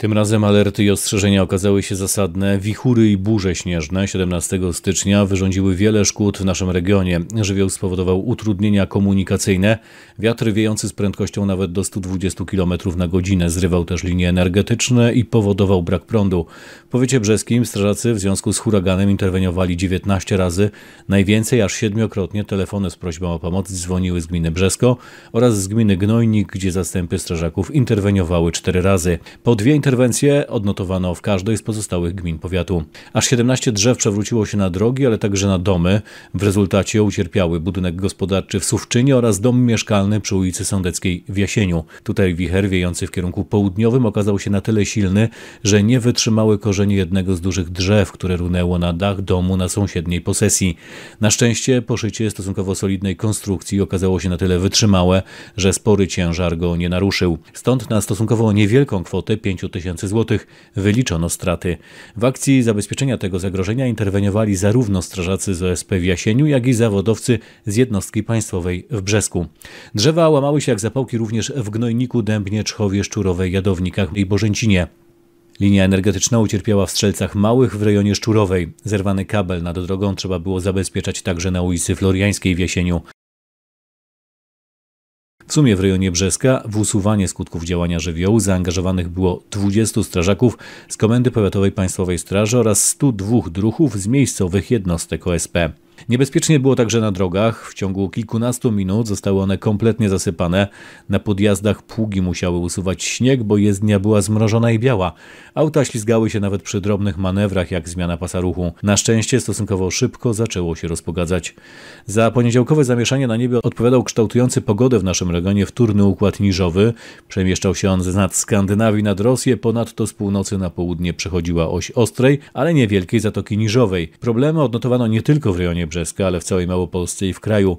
Tym razem alerty i ostrzeżenia okazały się zasadne. Wichury i burze śnieżne 17 stycznia wyrządziły wiele szkód w naszym regionie. Żywioł spowodował utrudnienia komunikacyjne. Wiatr wiejący z prędkością nawet do 120 km na godzinę zrywał też linie energetyczne i powodował brak prądu. W powiecie brzeskim strażacy w związku z huraganem interweniowali 19 razy. Najwięcej aż siedmiokrotnie telefony z prośbą o pomoc dzwoniły z gminy Brzesko oraz z gminy Gnojnik, gdzie zastępy strażaków interweniowały 4 razy. Po dwie Interwencje odnotowano w każdej z pozostałych gmin powiatu. Aż 17 drzew przewróciło się na drogi, ale także na domy. W rezultacie ucierpiały budynek gospodarczy w Suwczynie oraz dom mieszkalny przy ulicy Sądeckiej w Jasieniu. Tutaj wicher wiejący w kierunku południowym okazał się na tyle silny, że nie wytrzymały korzenie jednego z dużych drzew, które runęło na dach domu na sąsiedniej posesji. Na szczęście poszycie stosunkowo solidnej konstrukcji okazało się na tyle wytrzymałe, że spory ciężar go nie naruszył. Stąd na stosunkowo niewielką kwotę tys tysięcy złotych. Wyliczono straty. W akcji zabezpieczenia tego zagrożenia interweniowali zarówno strażacy z OSP w Jasieniu, jak i zawodowcy z jednostki państwowej w Brzesku. Drzewa łamały się jak zapałki również w Gnojniku, Dębnie, Czchowie, Szczurowej, Jadownikach i Bożęcinie. Linia energetyczna ucierpiała w Strzelcach Małych w rejonie Szczurowej. Zerwany kabel nad drogą trzeba było zabezpieczać także na ulicy Floriańskiej w Jasieniu. W sumie w rejonie Brzeska w usuwanie skutków działania żywiołu zaangażowanych było 20 strażaków z Komendy Powiatowej Państwowej Straży oraz 102 druhów z miejscowych jednostek OSP. Niebezpiecznie było także na drogach. W ciągu kilkunastu minut zostały one kompletnie zasypane. Na podjazdach pługi musiały usuwać śnieg, bo jezdnia była zmrożona i biała. Auta ślizgały się nawet przy drobnych manewrach, jak zmiana pasa ruchu. Na szczęście stosunkowo szybko zaczęło się rozpogadzać. Za poniedziałkowe zamieszanie na niebie odpowiadał kształtujący pogodę w naszym regionie wtórny układ niżowy. Przemieszczał się on z nad Skandynawii nad Rosję, ponadto z północy na południe przechodziła oś ostrej, ale niewielkiej zatoki niżowej. Problemy odnotowano nie tylko w rejonie Brzeska, ale w całej Małopolsce i w kraju.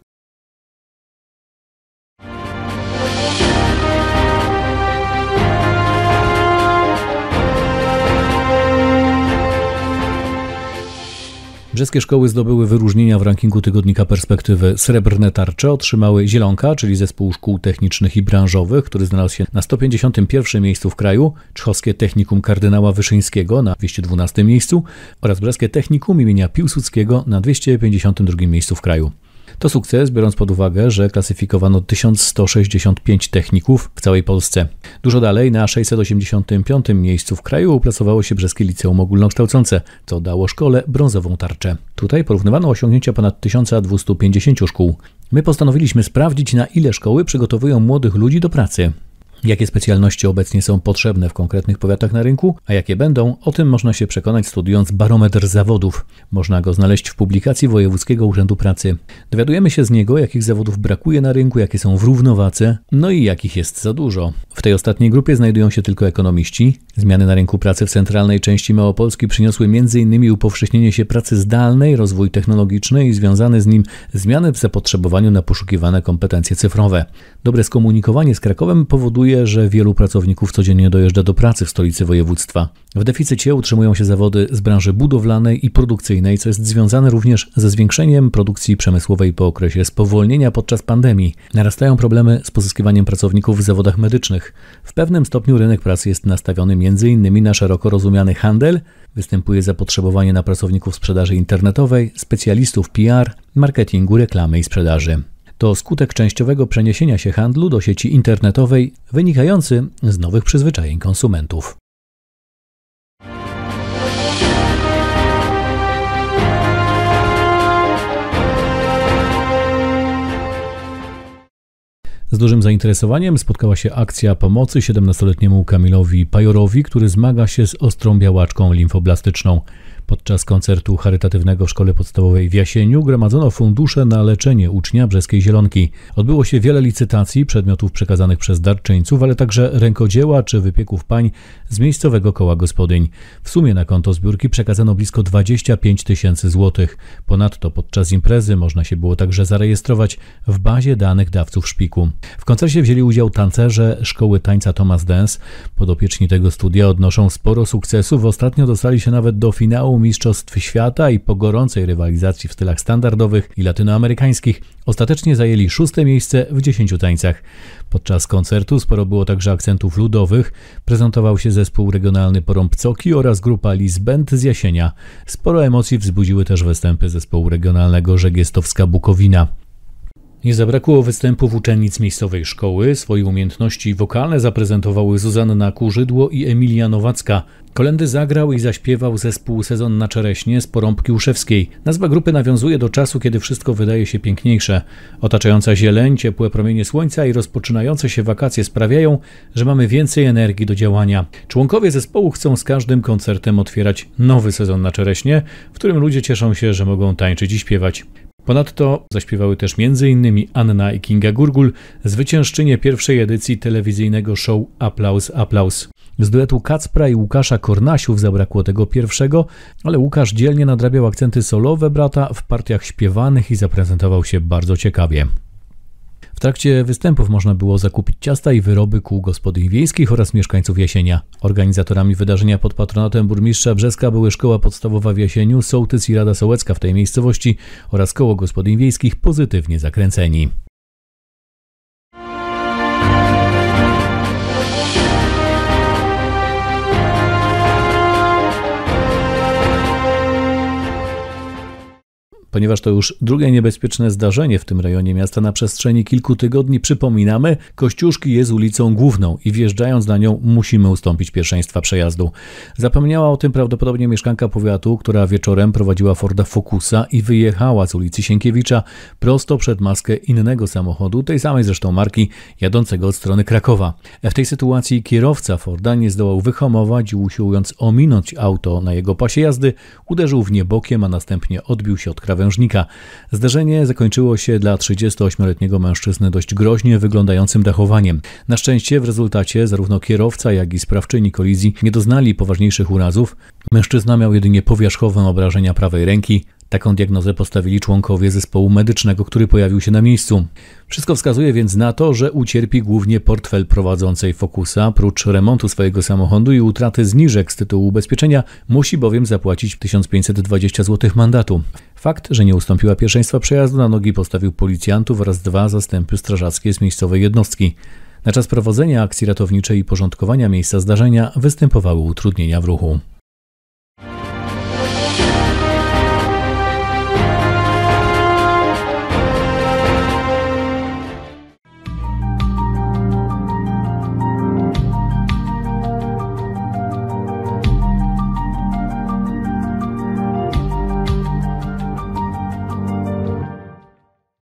Brzeskie szkoły zdobyły wyróżnienia w rankingu tygodnika perspektywy Srebrne Tarcze, otrzymały Zielonka, czyli Zespół Szkół Technicznych i Branżowych, który znalazł się na 151 miejscu w kraju, Czchowskie Technikum Kardynała Wyszyńskiego na 212 miejscu oraz Brzeskie Technikum imienia Piłsudskiego na 252 miejscu w kraju. To sukces, biorąc pod uwagę, że klasyfikowano 1165 techników w całej Polsce. Dużo dalej, na 685 miejscu w kraju uplasowało się Brzeskie Liceum Ogólnokształcące, co dało szkole brązową tarczę. Tutaj porównywano osiągnięcia ponad 1250 szkół. My postanowiliśmy sprawdzić, na ile szkoły przygotowują młodych ludzi do pracy. Jakie specjalności obecnie są potrzebne w konkretnych powiatach na rynku, a jakie będą, o tym można się przekonać studiując barometr zawodów. Można go znaleźć w publikacji Wojewódzkiego Urzędu Pracy. Dowiadujemy się z niego, jakich zawodów brakuje na rynku, jakie są w równowadze, no i jakich jest za dużo. W tej ostatniej grupie znajdują się tylko ekonomiści. Zmiany na rynku pracy w centralnej części Małopolski przyniosły m.in. upowszechnienie się pracy zdalnej, rozwój technologiczny i związane z nim zmiany w zapotrzebowaniu na poszukiwane kompetencje cyfrowe. Dobre skomunikowanie z Krakowem powoduje, powoduje, że wielu pracowników codziennie dojeżdża do pracy w stolicy województwa. W deficycie utrzymują się zawody z branży budowlanej i produkcyjnej, co jest związane również ze zwiększeniem produkcji przemysłowej po okresie spowolnienia podczas pandemii. Narastają problemy z pozyskiwaniem pracowników w zawodach medycznych. W pewnym stopniu rynek pracy jest nastawiony m.in. na szeroko rozumiany handel, występuje zapotrzebowanie na pracowników sprzedaży internetowej, specjalistów PR, marketingu, reklamy i sprzedaży to skutek częściowego przeniesienia się handlu do sieci internetowej wynikający z nowych przyzwyczajeń konsumentów. Z dużym zainteresowaniem spotkała się akcja pomocy 17-letniemu Kamilowi Pajorowi, który zmaga się z ostrą białaczką limfoblastyczną. Podczas koncertu charytatywnego w Szkole Podstawowej w Jasieniu gromadzono fundusze na leczenie ucznia brzeskiej zielonki. Odbyło się wiele licytacji przedmiotów przekazanych przez darczyńców, ale także rękodzieła czy wypieków pań z miejscowego koła gospodyń. W sumie na konto zbiórki przekazano blisko 25 tysięcy złotych. Ponadto podczas imprezy można się było także zarejestrować w bazie danych dawców szpiku. W koncercie wzięli udział tancerze Szkoły Tańca Thomas Dance. Podopieczni tego studia odnoszą sporo sukcesów. Ostatnio dostali się nawet do finału Mistrzostw Świata i po gorącej rywalizacji w stylach standardowych i latynoamerykańskich ostatecznie zajęli szóste miejsce w dziesięciu tańcach. Podczas koncertu sporo było także akcentów ludowych. Prezentował się zespół regionalny Porąbcoki oraz grupa Lisbent z Jasienia. Sporo emocji wzbudziły też występy zespołu regionalnego Żegiestowska Bukowina. Nie zabrakło występów uczennic miejscowej szkoły, swoje umiejętności wokalne zaprezentowały Zuzanna Kurzydło i Emilia Nowacka. Kolendy zagrał i zaśpiewał zespół Sezon na Czereśnie z porąbki uszewskiej. Nazwa grupy nawiązuje do czasu, kiedy wszystko wydaje się piękniejsze. Otaczająca zieleń, ciepłe promienie słońca i rozpoczynające się wakacje sprawiają, że mamy więcej energii do działania. Członkowie zespołu chcą z każdym koncertem otwierać nowy sezon na Czereśnie, w którym ludzie cieszą się, że mogą tańczyć i śpiewać. Ponadto zaśpiewały też m.in. Anna i Kinga Gurgul, zwyciężczynie pierwszej edycji telewizyjnego show Applaus Applaus. Z duetu Kacpra i Łukasza Kornasiów zabrakło tego pierwszego, ale Łukasz dzielnie nadrabiał akcenty solowe brata w partiach śpiewanych i zaprezentował się bardzo ciekawie trakcie występów można było zakupić ciasta i wyroby kół gospodyń wiejskich oraz mieszkańców Jasienia. Organizatorami wydarzenia pod patronatem burmistrza Brzeska były Szkoła Podstawowa w Jasieniu, Sołtys i Rada Sołecka w tej miejscowości oraz Koło Gospodyń Wiejskich pozytywnie zakręceni. Ponieważ to już drugie niebezpieczne zdarzenie w tym rejonie miasta na przestrzeni kilku tygodni, przypominamy, Kościuszki jest ulicą główną i wjeżdżając na nią musimy ustąpić pierwszeństwa przejazdu. Zapomniała o tym prawdopodobnie mieszkanka powiatu, która wieczorem prowadziła Forda Focusa i wyjechała z ulicy Sienkiewicza prosto przed maskę innego samochodu, tej samej zresztą marki, jadącego od strony Krakowa. W tej sytuacji kierowca Forda nie zdołał wyhamować i usiłując ominąć auto na jego pasie jazdy, uderzył w nie bokiem, a następnie odbił się od krawędzi krawężnika. Zderzenie zakończyło się dla 38-letniego mężczyzny dość groźnie wyglądającym dachowaniem. Na szczęście w rezultacie zarówno kierowca, jak i sprawczyni kolizji nie doznali poważniejszych urazów. Mężczyzna miał jedynie powierzchowne obrażenia prawej ręki, Taką diagnozę postawili członkowie zespołu medycznego, który pojawił się na miejscu. Wszystko wskazuje więc na to, że ucierpi głównie portfel prowadzącej Focusa. Prócz remontu swojego samochodu i utraty zniżek z tytułu ubezpieczenia, musi bowiem zapłacić 1520 zł mandatu. Fakt, że nie ustąpiła pierwszeństwa przejazdu na nogi postawił policjantów oraz dwa zastępy strażackie z miejscowej jednostki. Na czas prowadzenia akcji ratowniczej i porządkowania miejsca zdarzenia występowały utrudnienia w ruchu.